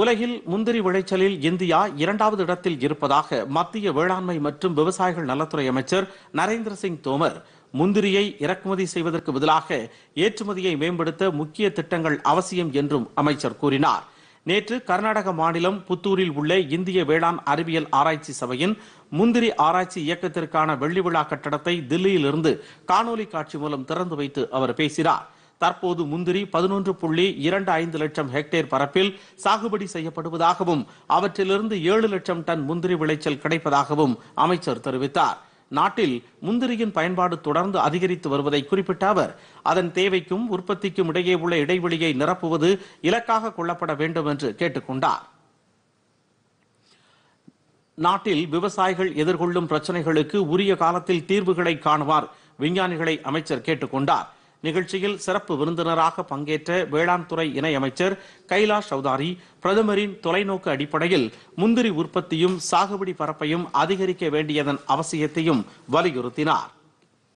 உலகில் முந்திரி விளைச்சலில் இந்தியா இரண்டாவது இடத்தில் இருப்பதாக மத்திய வேளாண்மை மற்றும் விவசாயிகள் நலத்துறை அமைச்சர் நரேந்திர சிங் தோமர் முந்திரியை இறக்குமதி செய்வதற்கு பதிலாக ஏற்றுமதியை மேம்படுத்த முக்கிய திட்டங்கள் அவசியம் என்றும் அமைச்சர் கூறினார் நேற்று கர்நாடக மாநிலம் புத்தூரில் உள்ள இந்திய வேளாண் அறிவியல் ஆராய்ச்சி சபையின் முந்திரி ஆராய்ச்சி இயக்கத்திற்கான வெள்ளி விழா கட்டடத்தை தில்லியிலிருந்து காணொலி காட்சி மூலம் திறந்து வைத்து அவர் பேசினார் தற்போது முந்திரி பதினொன்று புள்ளி இரண்டு ஐந்து லட்சம் ஹெக்டேர் பரப்பில் சாகுபடி செய்யப்படுவதாகவும் அவற்றிலிருந்து ஏழு லட்சம் டன் முந்திரி விளைச்சல் கிடைப்பதாகவும் அமைச்சர் தெரிவித்தார் நாட்டில் முந்திரியின் பயன்பாடு தொடர்ந்து அதிகரித்து வருவதை குறிப்பிட்ட அவர் அதன் தேவைக்கும் உற்பத்திக்கும் இடையே உள்ள இடைவெளியை நிரப்புவது இலக்காக கொள்ளப்பட வேண்டும் என்று கேட்டுக்கொண்டார் நாட்டில் விவசாயிகள் எதிர்கொள்ளும் பிரச்சனைகளுக்கு உரிய காலத்தில் தீர்வுகளை காணுவார் விஞ்ஞானிகளை அமைச்சர் கேட்டுக்கொண்டார் நிகழ்ச்சியில் சிறப்பு விருந்தினராக பங்கேற்ற வேளாண் துறை இணையமைச்சர் கைலாஷ் சௌதாரி பிரதமரின் தொலைநோக்கு அடிப்படையில் முந்திரி உற்பத்தியும் சாகுபடி பரப்பையும் அதிகரிக்க வேண்டியதன் அவசியத்தையும் வலியுறுத்தினார்